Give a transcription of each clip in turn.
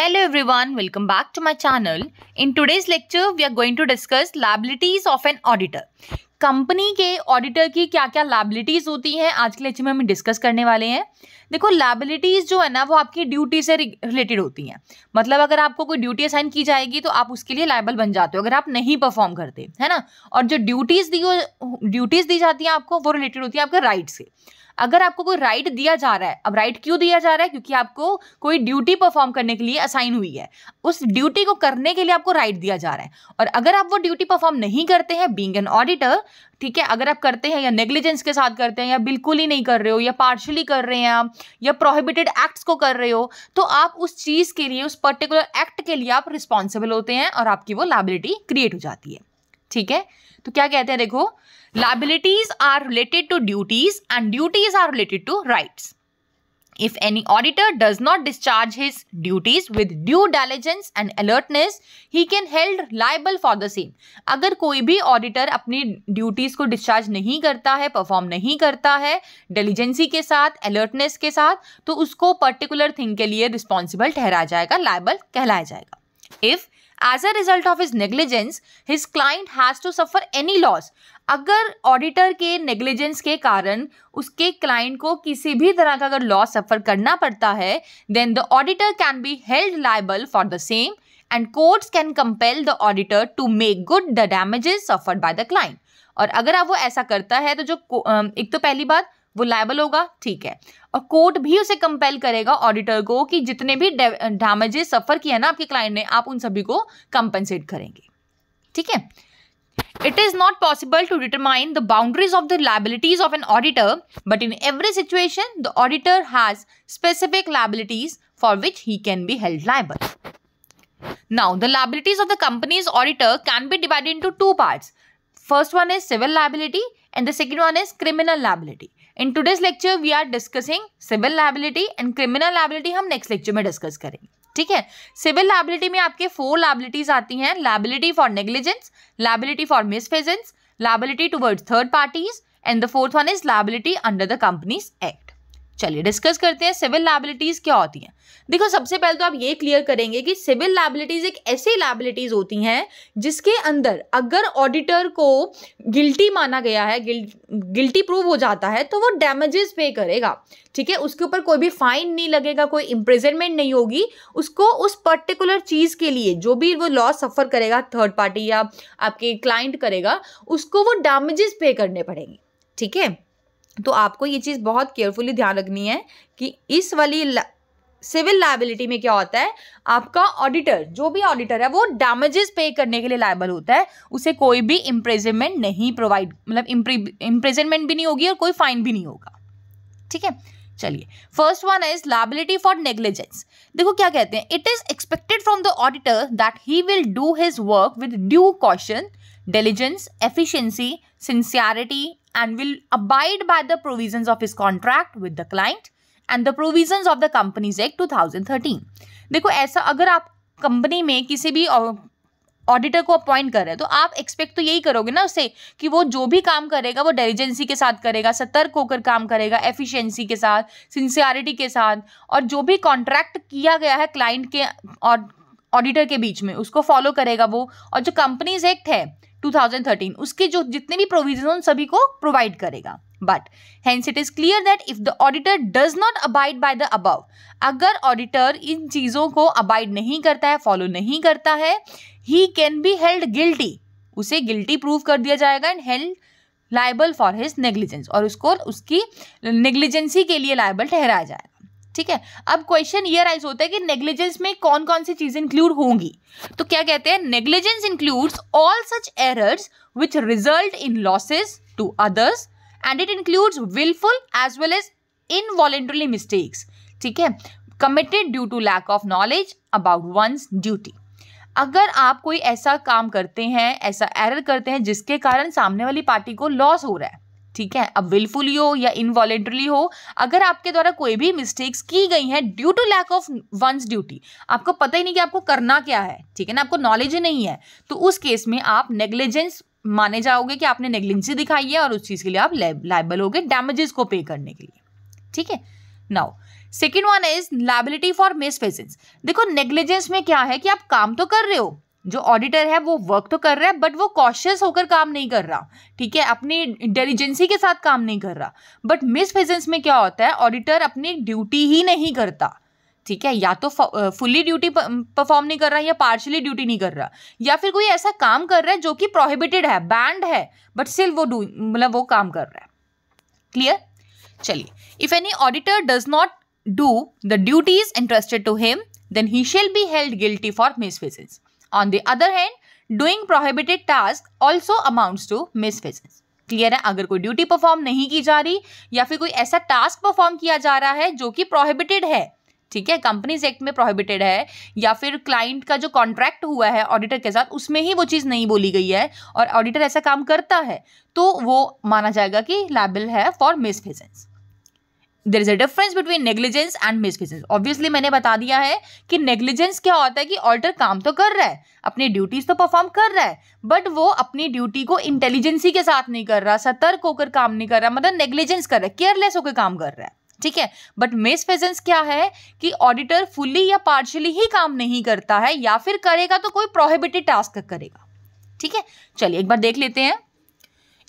Hello everyone, welcome back to my channel. In today's lecture, we are going to discuss liabilities of an auditor. Company के auditor की क्या क्या liabilities होती हैं आज के लेक्चर में हम डिस्कस करने वाले हैं देखो लाइबिलिटीज़ जो है ना वो आपकी ड्यूटी से रिलेटेड होती हैं मतलब अगर आपको कोई ड्यूटी असाइन की जाएगी तो आप उसके लिए लाइबल बन जाते हो अगर आप नहीं परफॉर्म करते है ना और जो ड्यूटीज़ दी ड्यूटीज़ दी जाती हैं आपको वो रिलेटेड होती है आपके राइट्स से अगर आपको कोई राइट दिया जा रहा है अब राइट क्यों दिया जा रहा है क्योंकि आपको कोई ड्यूटी परफॉर्म करने के लिए असाइन हुई है उस ड्यूटी को करने के लिए आपको राइट दिया जा रहा है और अगर आप वो ड्यूटी परफॉर्म नहीं करते हैं बींग एन ऑडिटर ठीक है अगर आप करते हैं या नेग्लिजेंस के साथ करते हैं या बिल्कुल ही नहीं कर रहे हो या पार्शली कर रहे हैं आप या प्रोहिबिटेड एक्ट्स को कर रहे हो तो आप उस चीज़ के लिए उस पर्टिकुलर एक्ट के लिए आप रिस्पॉन्सिबल होते हैं और आपकी वो लाइबिलिटी क्रिएट हो जाती है ठीक है तो क्या कहते हैं देखो Liabilities are related to duties and duties are related to rights. If any auditor does not discharge his duties with due diligence and alertness, he can held liable for the same. agar koi bhi auditor apni duties ko discharge nahi karta hai perform nahi karta hai diligence ke sath alertness ke sath to usko particular thing ke liye responsible thehra jayega liable kehlaya jayega if as a result of his negligence his client has to suffer any loss अगर auditor के negligence के कारण उसके client को किसी भी तरह का अगर लॉस सफ़र करना पड़ता है then the auditor can be held liable for the same and courts can compel the auditor to make good the damages suffered by the client और अगर आप वो ऐसा करता है तो जो एक तो पहली बात वो लाइबल होगा ठीक है और कोर्ट भी उसे कंपेल करेगा ऑडिटर को कि जितने भी डैमेजेस सफर किया ना आपके क्लाइंट ने आप उन सभी को कंपनसेट करेंगे ठीक है it is not possible to determine the boundaries of the liabilities of an auditor but in every situation the auditor has specific liabilities for which he can be held liable now the liabilities of the company's auditor can be divided into two part first one is civil liability and the second one is criminal liability in today's lecture we are discussing civil liability and criminal liability हम next lecture में discuss करेंगे ठीक है civil liability में आपके four liabilities आती हैं liability for negligence liability for misfeasance liability towards third parties and the fourth one is liability under the companies act चलिए डिस्कस करते हैं सिविल लाइबिलिटीज़ क्या होती हैं देखो सबसे पहले तो आप ये क्लियर करेंगे कि सिविल लाइबिलिटीज़ एक ऐसी लाइबिलिटीज़ होती हैं जिसके अंदर अगर ऑडिटर को गिल्टी माना गया है गिल, गिल्टी प्रूव हो जाता है तो वो डैमेजेस पे करेगा ठीक है उसके ऊपर कोई भी फाइन नहीं लगेगा कोई इम्प्रिजनमेंट नहीं होगी उसको उस पर्टिकुलर चीज़ के लिए जो भी वो लॉस सफ़र करेगा थर्ड पार्टी या आपके क्लाइंट करेगा उसको वो डैमेजेस पे करने पड़ेंगे ठीक है तो आपको ये चीज़ बहुत केयरफुली ध्यान रखनी है कि इस वाली सिविल लाइबिलिटी में क्या होता है आपका ऑडिटर जो भी ऑडिटर है वो डैमेजेस पे करने के लिए लाइबल होता है उसे कोई भी इम्प्रेजनमेंट नहीं प्रोवाइड मतलब इम्प्रेजनमेंट भी नहीं होगी और कोई फाइन भी नहीं होगा ठीक है चलिए first one is liability for negligence देखो क्या कहते हैं it is expected from the auditor that he will do his work with due caution diligence efficiency sincerity and will abide by the provisions of his contract with the client and the provisions of the companies act 2013 देखो ऐसा अगर आप company में किसी भी auditor को appoint कर रहे हैं तो आप एक्सपेक्ट तो यही करोगे ना उससे कि वो जो भी काम करेगा वो डेलिजेंसी के साथ करेगा सतर्क होकर काम करेगा एफिशिएंसी के साथ सिंसियरिटी के साथ और जो भी कॉन्ट्रैक्ट किया गया है क्लाइंट के और ऑडिटर के बीच में उसको फॉलो करेगा वो और जो कंपनीज एक्ट है 2013 उसके जो जितने भी प्रोविजन उन सभी को प्रोवाइड करेगा but hence it is clear that if the auditor does not abide by the above अगर ऑडिटर इन चीज़ों को अबाइड नहीं करता है फॉलो नहीं करता है he can be held guilty उसे गिल्टी प्रूव कर दिया जाएगा and held liable for his negligence और उसको उसकी नेग्लिजेंसी के लिए लाइबल ठहराया जाएगा ठीक है अब क्वेश्चन ये राइज होता है कि नेग्लिजेंस में कौन कौन सी चीज़ इंक्लूड होंगी तो क्या कहते हैं negligence includes all such errors which result in losses to others and it includes wilful as well as involuntarily mistakes ठीक है committed due to lack of knowledge about one's duty अगर आप कोई ऐसा काम करते हैं ऐसा एरर करते हैं जिसके कारण सामने वाली पार्टी को लॉस हो रहा है ठीक है अब विलफुली हो या इनवॉलेंट्रली हो अगर आपके द्वारा कोई भी मिस्टेक्स की गई हैं due to lack of one's duty आपको पता ही नहीं कि आपको करना क्या है ठीक है ना आपको नॉलेज ही नहीं है तो उस केस में आप नेग्लिजेंस माने जाओगे कि आपने नेग्लिजेंसी दिखाई है और उस चीज़ के लिए आप लाइबल हो गए डैमेजेस को पे करने के लिए ठीक है now second one is liability for miss देखो नेग्लिजेंस में क्या है कि आप काम तो कर रहे हो जो ऑडिटर है वो वर्क तो कर रहा है बट वो कॉशियस होकर काम नहीं कर रहा ठीक है अपनी इंटेलिजेंसी के साथ काम नहीं कर रहा बट मिस फेजेंस में क्या होता है ऑडिटर अपनी ड्यूटी ही नहीं करता ठीक है या तो फुल्ली ड्यूटी परफॉर्म नहीं कर रहा या पार्शली ड्यूटी नहीं कर रहा या फिर कोई ऐसा काम कर रहा है जो कि प्रोहिबिटेड है बैंड है बट स्टिल वो डू मतलब वो काम कर रहा है क्लियर चलिए if any auditor does not do the duty is interested to him then he shall be held guilty for misfeasance on the other hand doing prohibited task also amounts to miss misfits. Clear है अगर कोई duty perform नहीं की जा रही या फिर कोई ऐसा टास्क परफॉर्म किया जा रहा है जो कि प्रोहिबिटेड है ठीक है कंपनीज एक्ट में प्रोहिबिटेड है या फिर क्लाइंट का जो कॉन्ट्रैक्ट हुआ है ऑडिटर के साथ उसमें ही वो चीज़ नहीं बोली गई है और ऑडिटर ऐसा काम करता है तो वो माना जाएगा कि लाइबल है for misfeasance there is a difference between negligence and misfeasance obviously मैंने बता दिया है कि नेग्लिजेंस क्या होता है कि ऑल्टर काम तो कर रहा है अपनी ड्यूटीज तो परफॉर्म कर रहा है बट वो अपनी ड्यूटी को इंटेलिजेंसी के साथ नहीं कर रहा सतर्क होकर काम नहीं कर रहा मतलब नेग्लिजेंस कर रहा है केयरलेस होकर काम कर रहा है ठीक है बट मिस प्रेजेंस क्या है कि ऑडिटर फुल्ली या पार्शली ही काम नहीं करता है या फिर करेगा तो कोई प्रोहिबिटेड टास्क करेगा ठीक है चलिए एक बार देख लेते हैं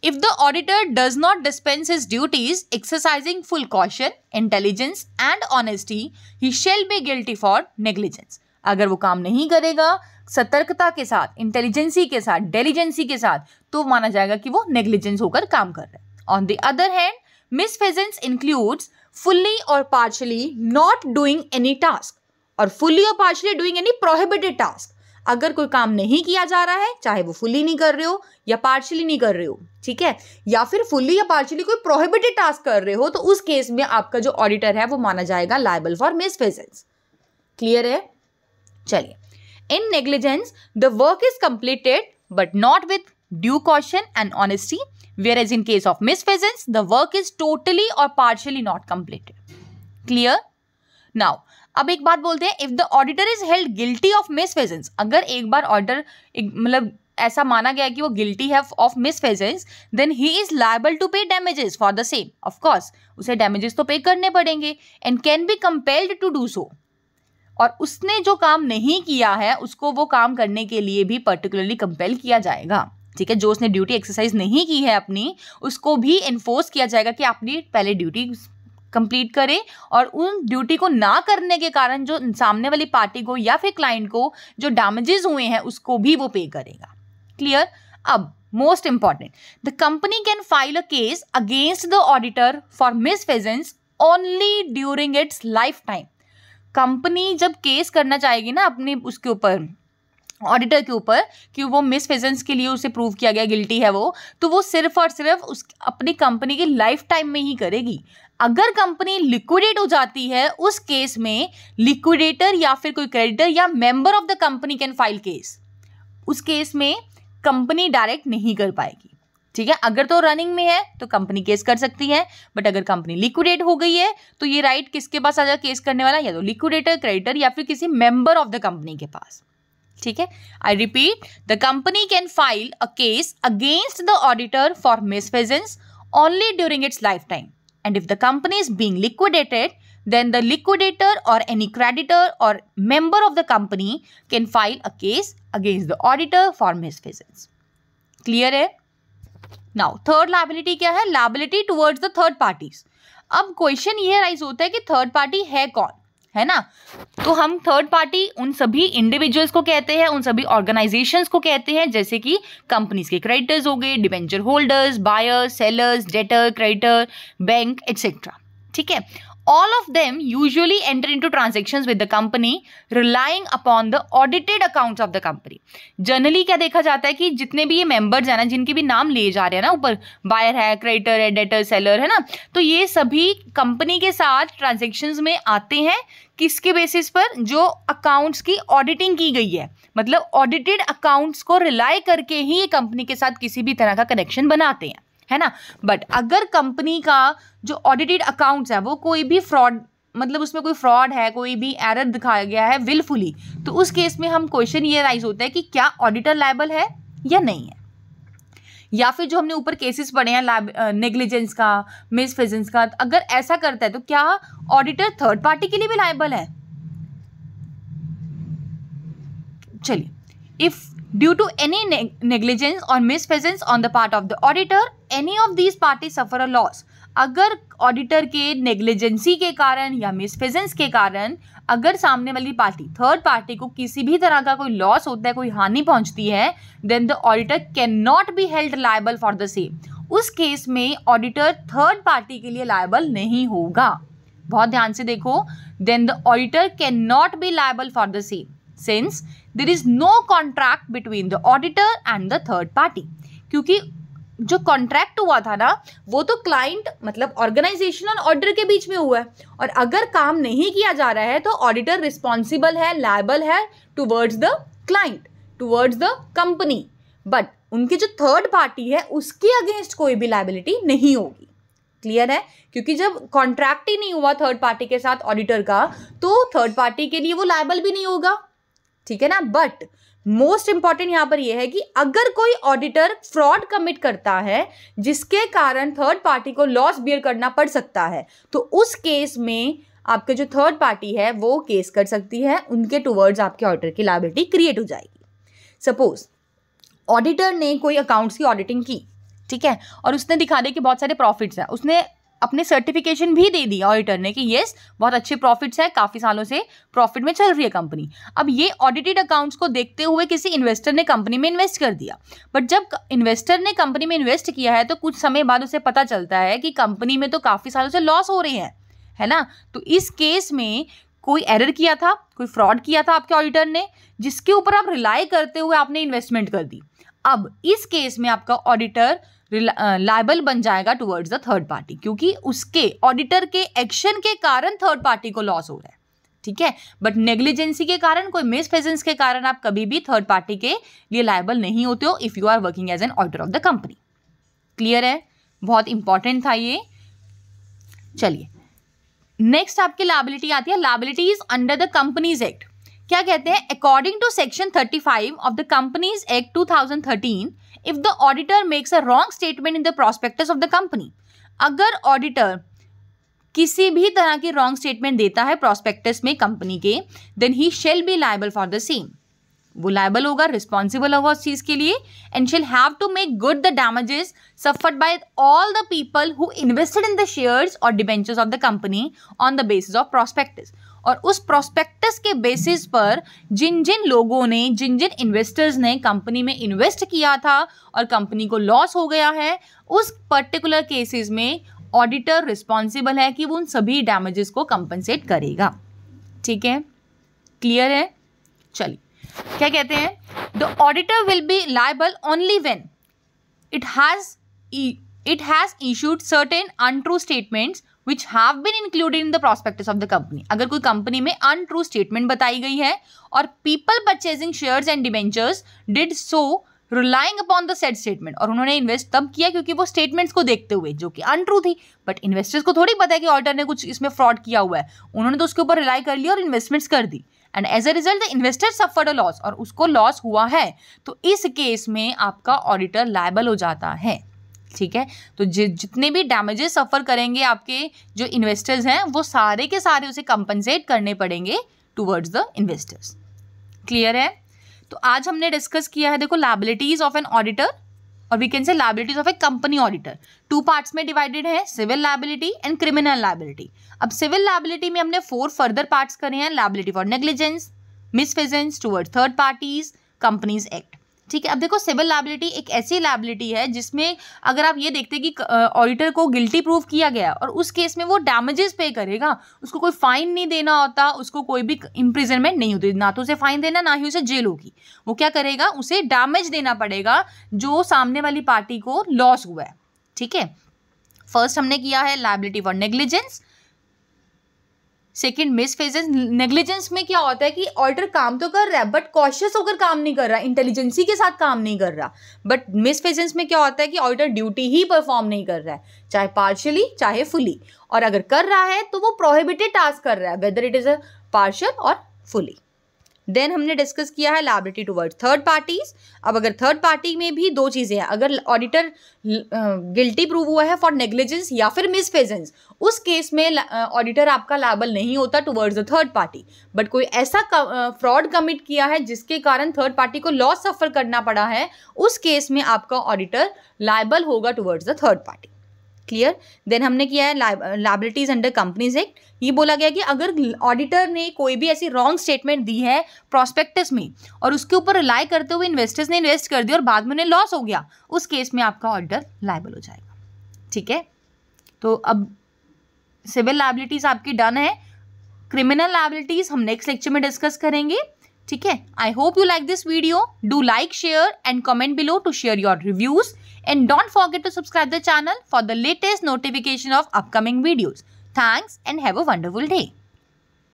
If the auditor does not dispense his duties, exercising full caution, intelligence and honesty, he shall be guilty for negligence. अगर वो काम नहीं करेगा सतर्कता के साथ इंटेलिजेंसी के साथ डेलीजेंसी के साथ तो माना जाएगा कि वो नेग्लिजेंस होकर काम कर रहे हैं on the other hand misfeasance includes fully और partially not doing any task और फुल्ली और partially doing any prohibited task अगर कोई काम नहीं किया जा रहा है चाहे वो फुली नहीं कर रहे हो या पार्शली नहीं कर रहे हो ठीक है या फिर फुली या पार्शली कोई प्रोहिबिटेड टास्क कर रहे हो तो उस केस में आपका जो ऑडिटर है वो माना जाएगा लाइबल फॉर मिसफेसेंस क्लियर है चलिए in negligence the work is completed but not with due caution caution and honesty whereas in case of misfeasance the work is totally और partially not completed clear now अब एक बात बोलते हैं if the auditor is held guilty of misfeasance अगर एक बार auditor मतलब ऐसा माना गया कि वो गिल्टी है of misfeasance then he is liable to pay damages for the same of course उसे डैमेजेस तो पे करने पड़ेंगे and can be compelled to do so और उसने जो काम नहीं किया है उसको वो काम करने के लिए भी पर्टिकुलरली कंपेल किया जाएगा ठीक है जो उसने ड्यूटी एक्सरसाइज नहीं की है अपनी उसको भी इन्फोर्स किया जाएगा कि आपने पहले ड्यूटी कंप्लीट करें और उन ड्यूटी को ना करने के कारण जो सामने वाली पार्टी को या फिर क्लाइंट को जो डैमेजेस हुए हैं उसको भी वो पे करेगा क्लियर अब most important the company can file a case against the auditor for misfeasance only during its life time company जब केस करना चाहेगी ना अपने उसके ऊपर ऑडिटर के ऊपर कि वो मिस फेजेंस के लिए उसे प्रूव किया गया गिल्टी है वो तो वो सिर्फ और सिर्फ उस अपनी कंपनी के लाइफ टाइम में ही करेगी अगर कंपनी लिक्विडेट हो जाती है उस केस में लिक्विडेटर या फिर कोई क्रेडिटर या member of the company can file case उस केस में कंपनी डायरेक्ट नहीं कर पाएगी ठीक है अगर तो रनिंग में है तो कंपनी केस कर सकती है बट अगर कंपनी लिक्विडेट हो गई है तो ये राइट किसके पास आ जाए केस करने वाला या तो लिक्विडेटर क्रेडिटर या फिर किसी मेंबर ऑफ द कंपनी के पास ठीक है I repeat the company can file a case against the auditor for misfeasance only during its life time and if the company is being liquidated, then the liquidator or any creditor or member of the company can file a case against the auditor for misfeasance. Clear hai Now third liability kya hai Liability towards the third parties. अब question ये raise होता है कि third party है कौन है ना तो हम थर्ड पार्टी उन सभी इंडिविजुअल्स को कहते हैं उन सभी ऑर्गेनाइजेशन को कहते हैं जैसे कि कंपनीज के क्रेडिटर्स हो गए debenture holders buyers sellers debtor creditor bank etcetera ठीक है all of them usually enter into transactions with the company relying upon the audited accounts of the company generally क्या देखा जाता है कि जितने भी ये members हैं ना जिनके भी नाम लिए जा रहे हैं ना ऊपर buyer है creditor है debtor seller है ना तो ये सभी company के साथ transactions में आते हैं किसके बेसिस पर जो अकाउंट्स की ऑडिटिंग की गई है मतलब ऑडिटेड अकाउंट्स को रिलाई करके ही ये कंपनी के साथ किसी भी तरह का कनेक्शन बनाते हैं है ना बट अगर कंपनी का जो ऑडिटेड अकाउंट्स है वो कोई भी फ्रॉड मतलब उसमें कोई फ्रॉड है कोई भी एरर दिखाया गया है विलफुली तो उस केस में हम क्वेश्चन ये राइज होता है कि क्या ऑडिटर लाइबल है या नहीं है या फिर जो हमने ऊपर केसेस पढ़े हैं नेग्लिजेंस का मिसफिजेंस का तो अगर ऐसा करता है तो क्या ऑडिटर थर्ड पार्टी के लिए भी लाइबल है चलिए if due to any negligence और miss misfeasance on the part of the auditor any of these party suffer a loss अगर ऑडिटर के नेग्लिजेंसी के कारण या प्रेजेंस के कारण अगर सामने वाली पार्टी थर्ड पार्टी को किसी भी तरह का कोई लॉस होता है कोई हानि पहुंचती है then the auditor can not be held liable for the same उस केस में ऑडिटर थर्ड पार्टी के लिए लाइबल नहीं होगा बहुत ध्यान से देखो then the auditor can not be liable for the same since there is no contract between the auditor and the third party क्योंकि जो कॉन्ट्रैक्ट हुआ था ना वो तो क्लाइंट मतलब ऑर्गेनाइजेशन और ऑर्डर के बीच में हुआ है और अगर काम नहीं किया जा रहा है तो ऑडिटर रिस्पॉन्सिबल है लाइबल है towards the client towards the company but उनकी जो थर्ड पार्टी है उसके अगेंस्ट कोई भी लाइबिलिटी नहीं होगी क्लियर है क्योंकि जब कॉन्ट्रैक्ट ही नहीं हुआ थर्ड पार्टी के साथ ऑडिटर का तो थर्ड पार्टी के लिए वो लाइबल भी नहीं होगा ठीक है ना बट मोस्ट इंपॉर्टेंट यहां पर यह है कि अगर कोई ऑडिटर फ्रॉड कमिट करता है जिसके कारण थर्ड पार्टी को लॉस बियर करना पड़ सकता है तो उस केस में आपके जो थर्ड पार्टी है वो केस कर सकती है उनके टूवर्ड्स आपके ऑडिटर की लाइबिलिटी क्रिएट हो जाएगी सपोज ऑडिटर ने कोई अकाउंट्स की ऑडिटिंग की ठीक है और उसने दिखा दिया कि बहुत सारे प्रॉफिट्स हैं उसने अपने सर्टिफिकेशन भी दे दी ऑडिटर ने कि येस बहुत अच्छे प्रॉफिट्स है काफ़ी सालों से प्रॉफिट में चल रही है कंपनी अब ये ऑडिटेड अकाउंट्स को देखते हुए किसी इन्वेस्टर ने कंपनी में इन्वेस्ट कर दिया बट जब इन्वेस्टर ने कंपनी में इन्वेस्ट किया है तो कुछ समय बाद उसे पता चलता है कि कंपनी में तो काफ़ी सालों से लॉस हो रहे हैं है ना तो इस केस में कोई एरर किया था कोई फ्रॉड किया था आपके ऑडिटर ने जिसके ऊपर आप रिलाई करते हुए आपने इन्वेस्टमेंट कर दी अब इस केस में आपका ऑडिटर लाइबल बन जाएगा टुवर्ड्स द थर्ड पार्टी क्योंकि उसके ऑडिटर के एक्शन के कारण थर्ड पार्टी को लॉस हो रहा है ठीक है बट नेग्लिजेंसी के कारण कोई मिसफेजेंस के कारण आप कभी भी थर्ड पार्टी के लिए लाइबल नहीं होते हो if you are working as an auditor of the company clear है बहुत इंपॉर्टेंट था ये चलिए नेक्स्ट आपकी लाइबिलिटी आती है liability is under the companies act क्या कहते हैं according to section 35 of the companies act 2013 if the auditor makes a wrong statement in the prospectus of the company अगर ऑडिटर किसी भी तरह की रॉन्ग स्टेटमेंट देता है प्रोस्पेक्टस में कंपनी के then he shall be liable for the same वो लाइबल होगा रिस्पॉन्सिबल होगा उस चीज के लिए and shall have to make good the damages suffered by all the people who invested in the shares और debentures of the company on the basis of prospectus और उस प्रोस्पेक्टस के बेसिस पर जिन जिन लोगों ने जिन जिन इन्वेस्टर्स ने कंपनी में इन्वेस्ट किया था और कंपनी को लॉस हो गया है उस पर्टिकुलर केसेस में ऑडिटर रिस्पॉन्सिबल है कि वो उन सभी डैमेजेस को कंपनसेट करेगा ठीक है क्लियर है चलिए क्या कहते हैं the auditor will be liable only when it has it has issued certain untrue statements which have been included in the prospectus of the company अगर कोई कंपनी में अनट्रू स्टेटमेंट बताई गई है और people purchasing shares and debentures did so relying upon the said statement और उन्होंने invest तब किया क्योंकि वो स्टेटमेंट्स को देखते हुए जो कि अनट्रू थी बट इन्वेस्टर्स को थोड़ी पता है कि ऑडिटर ने कुछ इसमें फ्रॉड किया हुआ है उन्होंने तो उसके ऊपर रिलाई कर लिया और इन्वेस्टमेंट्स कर दी and as a result the investor suffered a loss और उसको लॉस हुआ है तो इस केस में आपका ऑडिटर लाइबल हो जाता है ठीक है तो जि जितने भी डैमेजेस सफ़र करेंगे आपके जो इन्वेस्टर्स हैं वो सारे के सारे उसे कंपनसेट करने पड़ेंगे टूवर्ड्स द इन्वेस्टर्स क्लियर है तो आज हमने डिस्कस किया है देखो लाइबिलिटीज़ ऑफ एन ऑडिटर और we can say liabilities of a company auditor two parts में डिवाइडेड है civil liability and criminal liability अब सिविल लाइबिलिटी में हमने फोर फर्दर पार्ट्स करे हैं liability for negligence misfeasance toward third parties companies act ठीक है अब देखो सिविल लाइबिलिटी एक ऐसी लाइबिलिटी है जिसमें अगर आप ये देखते हैं कि ऑडिटर को गिल्टी प्रूव किया गया और उस केस में वो डैमेजेस पे करेगा उसको कोई फाइन नहीं देना होता उसको कोई भी इम्प्रिजनमेंट नहीं होती ना तो उसे फाइन देना ना ही उसे जेल होगी वो क्या करेगा उसे डैमेज देना पड़ेगा जो सामने वाली पार्टी को लॉस हुआ है ठीक है फर्स्ट हमने किया है liability for negligence second misfeasance negligence में क्या होता है कि ऑर्डर काम तो कर रहा है बट कॉशियस होकर काम नहीं कर रहा इंटेलिजेंसी के साथ काम नहीं कर रहा बट मिस फेजेंस में क्या होता है कि ऑर्डर ड्यूटी ही परफॉर्म नहीं कर रहा है चाहे पार्शली चाहे फुली और अगर कर रहा है तो वो प्रोहिबिटेड टास्क कर रहा है whether it is a partial और फुली देन हमने डिस्कस किया है लाइबिलिटी टूवर्ड थर्ड पार्टीज अब अगर थर्ड पार्टी में भी दो चीज़ें हैं अगर ऑडिटर गिल्टी प्रूव हुआ है फॉर नेग्लिजेंस या फिर मिसफेजेंस उस केस में ऑडिटर आपका लाइबल नहीं होता towards the third party but कोई ऐसा फ्रॉड कमिट किया है जिसके कारण थर्ड पार्टी को लॉस सफर करना पड़ा है उस केस में आपका ऑडिटर लाइबल होगा towards the third party clear then हमने किया है लाइबिलिटीज अंडर कंपनीज एक्ट ये बोला गया कि अगर ऑडिटर ने कोई भी ऐसी रॉन्ग स्टेटमेंट दी है प्रोस्पेक्टस में और उसके ऊपर रिलाई करते हुए इन्वेस्टर्स ने इन्वेस्ट कर दिया और बाद में उन्हें लॉस हो गया उस केस में आपका ऑर्डर लाइबल हो जाएगा ठीक है तो अब सिविल लाइबिलिटीज आपकी डन है क्रिमिनल लाइबिलिटीज हम नेक्स्ट लेक्चर में डिस्कस करेंगे ठीक है I hope you like this video do like share and comment below to share your reviews And don't forget to subscribe the channel for the latest notification of upcoming videos. Thanks and have a wonderful day.